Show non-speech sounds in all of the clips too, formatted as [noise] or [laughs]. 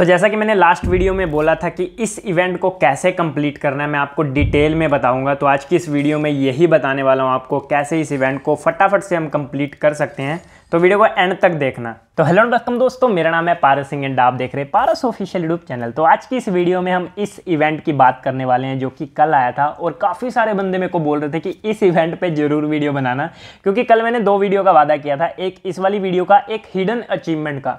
तो जैसा कि मैंने लास्ट वीडियो में बोला था कि इस इवेंट को कैसे कंप्लीट करना है मैं आपको डिटेल में बताऊंगा तो आज की इस वीडियो में यही बताने वाला हूं आपको कैसे इस इवेंट को फटाफट से हम कंप्लीट कर सकते हैं तो वीडियो को एंड तक देखना तो हेलो वेलकम दोस्तों मेरा नाम है पारस सिंह एंड आप देख रहे हैं पारस ऑफिशियल यूट्यूब चैनल तो आज की इस वीडियो में हम इस इवेंट की बात करने वाले हैं जो कि कल आया था और काफ़ी सारे बंदे मेरे को बोल रहे थे कि इस इवेंट पे जरूर वीडियो बनाना क्योंकि कल मैंने दो वीडियो का वादा किया था एक इस वाली वीडियो का एक हिडन अचीवमेंट का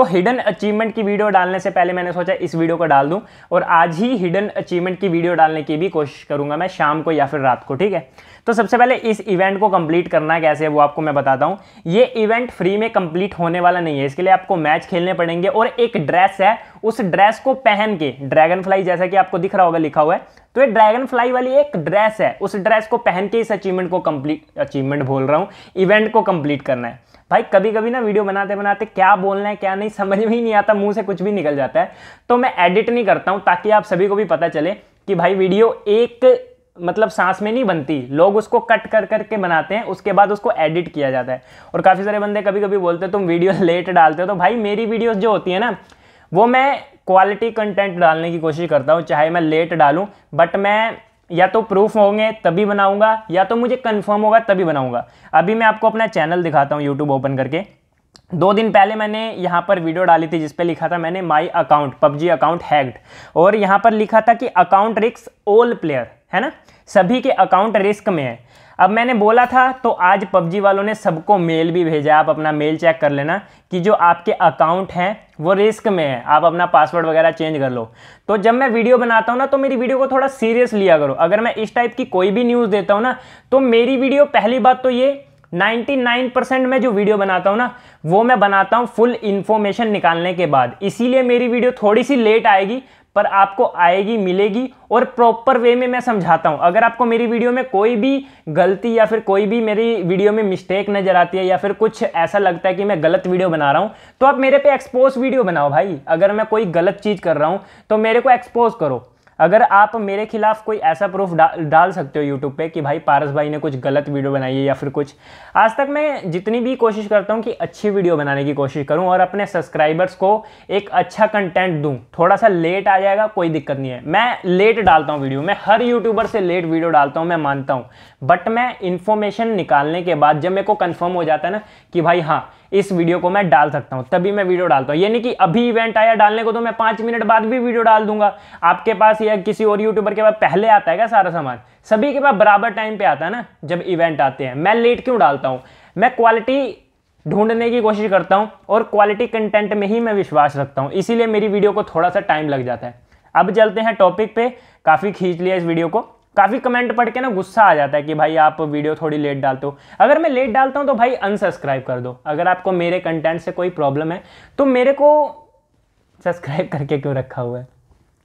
तो हिडन अचीवमेंट की वीडियो डालने से पहले मैंने सोचा इस वीडियो को डाल दूं और आज ही हिडन अचीवमेंट की वीडियो डालने की भी कोशिश करूंगा मैं शाम को या फिर रात को ठीक है तो सबसे पहले इस इवेंट को कंप्लीट करना कैसे है वो आपको मैं बताता हूँ ये इवेंट फ्री में कंप्लीट होने वाला नहीं है इसके लिए आपको मैच खेलने पड़ेंगे और एक ड्रेस है उस ड्रेस को पहन के ड्रैगन फ्लाई जैसा कि आपको दिख रहा होगा लिखा हुआ है तो ये ड्रैगन फ्लाई वाली एक ड्रेस है उस ड्रेस को पहन के इस अचीवमेंट को कंप्लीट अचीवमेंट बोल रहा हूँ इवेंट को कंप्लीट करना है भाई कभी कभी ना वीडियो बनाते बनाते क्या बोलना है क्या नहीं समझ में ही नहीं आता मुंह से कुछ भी निकल जाता है तो मैं एडिट नहीं करता हूँ ताकि आप सभी को भी पता चले कि भाई वीडियो एक मतलब सांस में नहीं बनती लोग उसको कट कर करके बनाते हैं उसके बाद उसको एडिट किया जाता है और काफ़ी सारे बंदे कभी कभी बोलते हैं तुम वीडियो लेट [laughs] डालते हो तो भाई मेरी वीडियोस जो होती है ना वो मैं क्वालिटी कंटेंट डालने की कोशिश करता हूँ चाहे मैं लेट डालूँ बट मैं या तो प्रूफ होंगे तभी बनाऊंगा या तो मुझे कंफर्म होगा तभी बनाऊंगा अभी मैं आपको अपना चैनल दिखाता हूँ यूट्यूब ओपन करके दो दिन पहले मैंने यहाँ पर वीडियो डाली थी जिस पे लिखा था मैंने my account PUBG account hacked और यहाँ पर लिखा था कि अकाउंट रिक्स ऑल प्लेयर है ना सभी के अकाउंट रिस्क में है अब मैंने बोला था तो आज पबजी वालों ने सबको मेल भी भेजा आप अपना मेल चेक कर लेना कि जो आपके अकाउंट हैं वो रिस्क में है आप अपना पासवर्ड वगैरह चेंज कर लो तो जब मैं वीडियो बनाता हूँ ना तो मेरी वीडियो को थोड़ा सीरियस लिया करो अगर मैं इस टाइप की कोई भी न्यूज़ देता हूँ ना तो मेरी वीडियो पहली बात तो ये 99 परसेंट मैं जो वीडियो बनाता हूँ ना वो मैं बनाता हूँ फुल इन्फॉर्मेशन निकालने के बाद इसीलिए मेरी वीडियो थोड़ी सी लेट आएगी पर आपको आएगी मिलेगी और प्रॉपर वे में मैं समझाता हूँ अगर आपको मेरी वीडियो में कोई भी गलती या फिर कोई भी मेरी वीडियो में मिस्टेक नज़र आती है या फिर कुछ ऐसा लगता है कि मैं गलत वीडियो बना रहा हूँ तो आप मेरे पे एक्सपोज वीडियो बनाओ भाई अगर मैं कोई गलत चीज़ कर रहा हूँ तो मेरे को एक्सपोज करो अगर आप मेरे खिलाफ कोई ऐसा प्रूफ डा, डाल सकते हो यूट्यूब पे कि भाई पारस भाई ने कुछ गलत वीडियो बनाई है या फिर कुछ आज तक मैं जितनी भी कोशिश करता हूँ कि अच्छी वीडियो बनाने की कोशिश करूँ और अपने सब्सक्राइबर्स को एक अच्छा कंटेंट दूँ थोड़ा सा लेट आ जाएगा कोई दिक्कत नहीं है मैं लेट डालता हूँ वीडियो मैं हर यूट्यूबर से लेट वीडियो डालता हूँ मैं मानता हूँ बट मैं इन्फॉर्मेशन निकालने के बाद जब मेरे को कन्फर्म हो जाता है ना कि भाई हाँ इस वीडियो को मैं डाल सकता हूँ तभी मैं वीडियो डालता हूँ यानी कि अभी इवेंट आया डालने को तो मैं पाँच मिनट बाद भी वीडियो डाल दूंगा आपके पास ये या किसी और यूट्यूबर के पास पहले आता है क्या सारा सामान सभी के पास बराबर टाइम पे आता है ना जब इवेंट आते हैं मैं लेट क्यों डालता हूँ मैं क्वालिटी ढूंढने की कोशिश करता हूँ और क्वालिटी कंटेंट में ही मैं विश्वास रखता हूँ इसीलिए मेरी वीडियो को थोड़ा सा टाइम लग जाता है अब चलते हैं टॉपिक पे काफ़ी खींच लिया इस वीडियो को काफ़ी कमेंट पढ़ के ना गुस्सा आ जाता है कि भाई आप वीडियो थोड़ी लेट डालते हो अगर मैं लेट डालता हूँ तो भाई अनसब्सक्राइब कर दो अगर आपको मेरे कंटेंट से कोई प्रॉब्लम है तो मेरे को सब्सक्राइब करके क्यों रखा हुआ है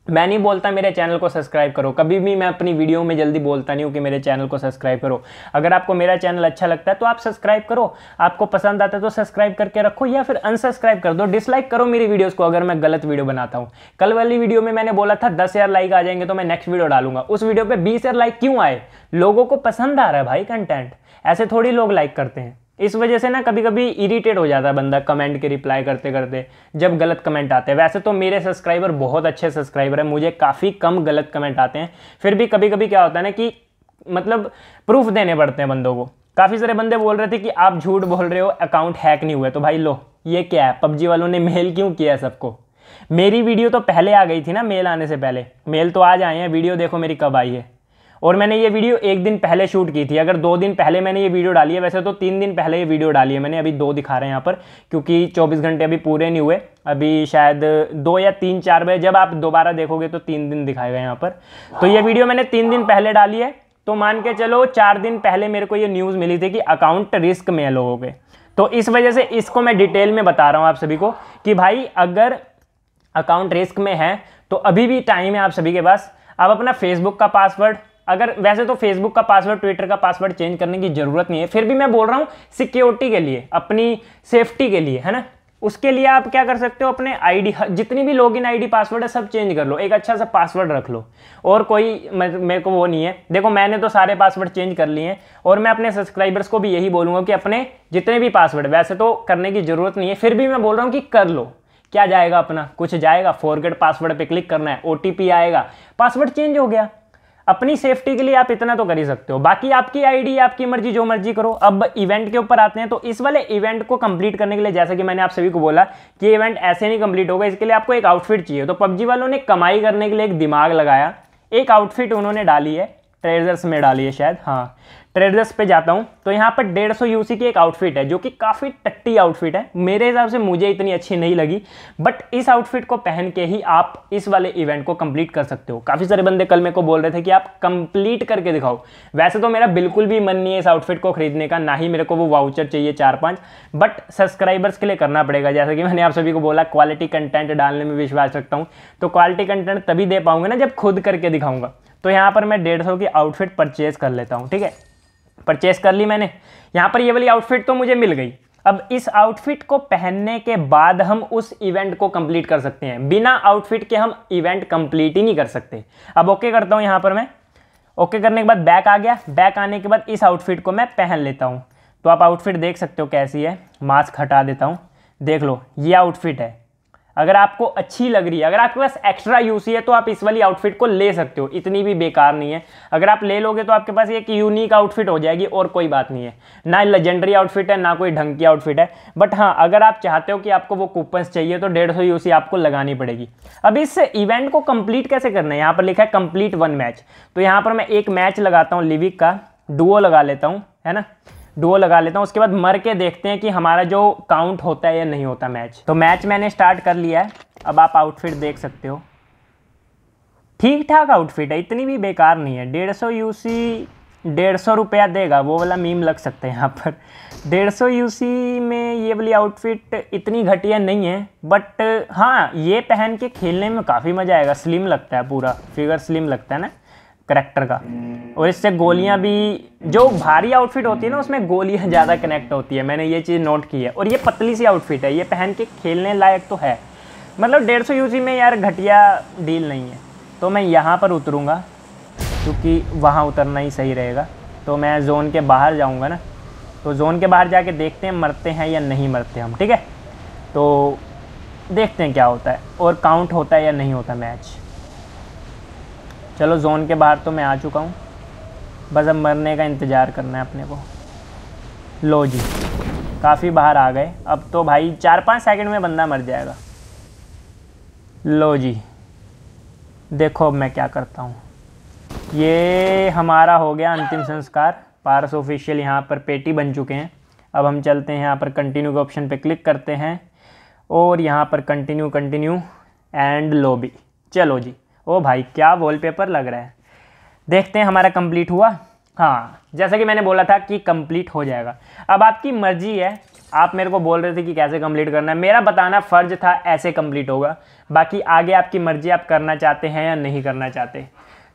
मैं नहीं बोलता मेरे चैनल को सब्सक्राइब करो कभी भी मैं अपनी वीडियो में जल्दी बोलता नहीं हूँ कि मेरे चैनल को सब्सक्राइब करो अगर आपको मेरा चैनल अच्छा लगता है तो आप सब्सक्राइब करो आपको पसंद आता है तो सब्सक्राइब करके रखो या फिर अनसब्सक्राइब कर दो डिसलाइक करो मेरी वीडियोस को अगर मैं गलत वीडियो बनाता हूँ कल वाली वीडियो में मैंने बोला था दस लाइक आ जाएंगे तो मैं नेक्स्ट वीडियो डालूंगा उस वीडियो पर बीस लाइक क्यों आए लोगों को पसंद आ रहा है भाई कंटेंट ऐसे थोड़ी लोग लाइक करते हैं इस वजह से ना कभी कभी इरिटेट हो जाता है बंदा कमेंट के रिप्लाई करते करते जब गलत कमेंट आते हैं वैसे तो मेरे सब्सक्राइबर बहुत अच्छे सब्सक्राइबर हैं मुझे काफ़ी कम गलत कमेंट आते हैं फिर भी कभी कभी क्या होता है ना कि मतलब प्रूफ देने पड़ते हैं बंदों को काफ़ी सारे बंदे बोल रहे थे कि आप झूठ बोल रहे हो अकाउंट हैक नहीं हुआ तो भाई लो ये क्या है पबजी वालों ने मेल क्यों किया सबको मेरी वीडियो तो पहले आ गई थी ना मेल आने से पहले मेल तो आज आए हैं वीडियो देखो मेरी कब आई है और मैंने ये वीडियो एक दिन पहले शूट की थी अगर दो दिन पहले मैंने ये वीडियो डाली है वैसे तो तीन दिन पहले ये वीडियो डाली है मैंने अभी दो दिखा रहे हैं यहाँ पर क्योंकि चौबीस घंटे अभी पूरे नहीं हुए अभी शायद दो या तीन चार बजे जब आप दोबारा देखोगे तो तीन दिन दिखाए गए यहाँ पर तो ये वीडियो मैंने तीन दिन पहले डाली है तो मान के चलो चार दिन पहले मेरे को ये न्यूज़ मिली थी कि अकाउंट रिस्क में है लोगों के तो इस वजह से इसको मैं डिटेल में बता रहा हूँ आप सभी को कि भाई अगर अकाउंट रिस्क में है तो अभी भी टाइम है आप सभी के पास आप अपना फेसबुक का पासवर्ड अगर वैसे तो फेसबुक का पासवर्ड ट्विटर का पासवर्ड चेंज करने की ज़रूरत नहीं है फिर भी मैं बोल रहा हूँ सिक्योरिटी के लिए अपनी सेफ्टी के लिए है ना उसके लिए आप क्या कर सकते हो अपने आईडी जितनी भी लॉगिन आईडी पासवर्ड है सब चेंज कर लो एक अच्छा सा पासवर्ड रख लो और कोई मेरे को वो नहीं है देखो मैंने तो सारे पासवर्ड चेंज कर लिए हैं और मैं अपने सब्सक्राइबर्स को भी यही बोलूँगा कि अपने जितने भी पासवर्ड वैसे तो करने की ज़रूरत नहीं है फिर भी मैं बोल रहा हूँ कि कर लो क्या जाएगा अपना कुछ जाएगा फॉरगेट पासवर्ड पर क्लिक करना है ओ आएगा पासवर्ड चेंज हो गया अपनी सेफ्टी के लिए आप इतना तो कर ही सकते हो बाकी आपकी आईडी आपकी मर्जी जो मर्जी करो अब इवेंट के ऊपर आते हैं तो इस वाले इवेंट को कंप्लीट करने के लिए जैसा कि मैंने आप सभी को बोला कि इवेंट ऐसे नहीं कंप्लीट होगा इसके लिए आपको एक आउटफिट चाहिए तो पबजी वालों ने कमाई करने के लिए एक दिमाग लगाया एक आउटफिट उन्होंने डाली है ट्रेजर्स में डाली है शायद हाँ ट्रेजर्स पे जाता हूँ तो यहाँ पर डेढ़ सौ यूसी की एक आउटफिट है जो कि काफ़ी टट्टी आउटफिट है मेरे हिसाब से मुझे इतनी अच्छी नहीं लगी बट इस आउटफिट को पहन के ही आप इस वाले इवेंट को कंप्लीट कर सकते हो काफ़ी सारे बंदे कल मेरे को बोल रहे थे कि आप कंप्लीट करके दिखाओ वैसे तो मेरा बिल्कुल भी मन नहीं है इस आउटफिट को खरीदने का ना ही मेरे को वो वाउचर चाहिए चार पाँच बट सब्सक्राइबर्स के लिए करना पड़ेगा जैसे कि मैंने आप सभी को बोला क्वालिटी कंटेंट डालने में विश्वास रखता हूँ तो क्वालिटी कंटेंट तभी दे पाऊंगा ना जब खुद करके दिखाऊंगा तो यहाँ पर मैं डेढ़ सौ की आउटफिट परचेज़ कर लेता हूँ ठीक है परचेज़ कर ली मैंने यहाँ पर ये वाली आउटफिट तो मुझे मिल गई अब इस आउटफिट को पहनने के बाद हम उस इवेंट को कंप्लीट कर सकते हैं बिना आउटफिट के हम इवेंट कंप्लीट ही नहीं कर सकते अब ओके करता हूँ यहाँ पर मैं ओके करने के बाद बैक आ गया बैक आने के बाद इस आउटफिट को मैं पहन लेता हूँ तो आप आउटफिट देख सकते हो कैसी है मास्क हटा देता हूँ देख लो ये आउटफिट है अगर आपको अच्छी लग रही है अगर आपके पास एक्स्ट्रा यूसी है तो आप इस वाली आउटफिट को ले सकते हो इतनी भी बेकार नहीं है अगर आप ले लोगे तो आपके पास एक यूनिक आउटफिट हो जाएगी और कोई बात नहीं है ना लेजेंडरी आउटफिट है ना कोई ढंग की आउटफिट है बट हाँ अगर आप चाहते हो कि आपको वो कूपन्स चाहिए तो डेढ़ सौ आपको लगानी पड़ेगी अब इस इवेंट को कंप्लीट कैसे करना है यहाँ पर लिखा है कंप्लीट वन मैच तो यहाँ पर मैं एक मैच लगाता हूँ लिविक का डुओ लगा लेता हूँ है ना डुओ लगा लेता हूँ उसके बाद मर के देखते हैं कि हमारा जो काउंट होता है या नहीं होता मैच तो मैच मैंने स्टार्ट कर लिया है अब आप आउटफिट देख सकते हो ठीक ठाक आउटफिट है इतनी भी बेकार नहीं है डेढ़ सौ यू सी डेढ़ सौ रुपया देगा वो वाला मीम लग सकता है यहाँ पर डेढ़ सौ यू सी में ये वाली आउटफिट इतनी घटिया नहीं है बट हाँ ये पहन के खेलने में काफ़ी मज़ा आएगा स्लिम लगता है पूरा फिगर स्लिम लगता है ना करेक्टर का और इससे गोलियां भी जो भारी आउटफिट होती है ना उसमें गोलियां [laughs] ज़्यादा कनेक्ट होती है मैंने ये चीज़ नोट की है और ये पतली सी आउटफिट है ये पहन के खेलने लायक तो है मतलब डेढ़ सौ यूसी में यार घटिया डील नहीं है तो मैं यहाँ पर उतरूँगा क्योंकि वहाँ उतरना ही सही रहेगा तो मैं जोन के बाहर जाऊँगा ना तो जोन के बाहर जाके देखते हैं मरते हैं या नहीं मरते हम ठीक है तो देखते हैं क्या होता है और काउंट होता है या नहीं होता मैच चलो जोन के बाहर तो मैं आ चुका हूँ बस अब मरने का इंतज़ार करना है अपने को लो जी काफ़ी बाहर आ गए अब तो भाई चार पाँच सेकंड में बंदा मर जाएगा लो जी देखो अब मैं क्या करता हूँ ये हमारा हो गया अंतिम संस्कार पारस ऑफिशियल यहाँ पर पेटी बन चुके हैं अब हम चलते हैं यहाँ पर कंटिन्यू के ऑप्शन पे क्लिक करते हैं और यहाँ पर कंटिन्यू कंटिन्यू एंड लोबी चलो जी ओ भाई क्या वॉलपेपर लग रहा है देखते हैं हमारा कंप्लीट हुआ हाँ जैसा कि मैंने बोला था कि कंप्लीट हो जाएगा अब आपकी मर्जी है आप मेरे को बोल रहे थे कि कैसे कंप्लीट करना है मेरा बताना फ़र्ज था ऐसे कंप्लीट होगा बाकी आगे आपकी मर्जी आप करना चाहते हैं या नहीं करना चाहते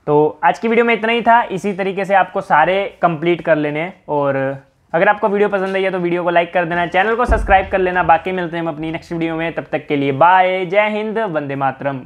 तो आज की वीडियो में इतना ही था इसी तरीके से आपको सारे कंप्लीट कर लेने हैं और अगर आपको वीडियो पसंद आई है तो वीडियो को लाइक कर देना चैनल को सब्सक्राइब कर लेना बाकी मिलते हैं हम अपनी नेक्स्ट वीडियो में तब तक के लिए बाय जय हिंद वंदे मातरम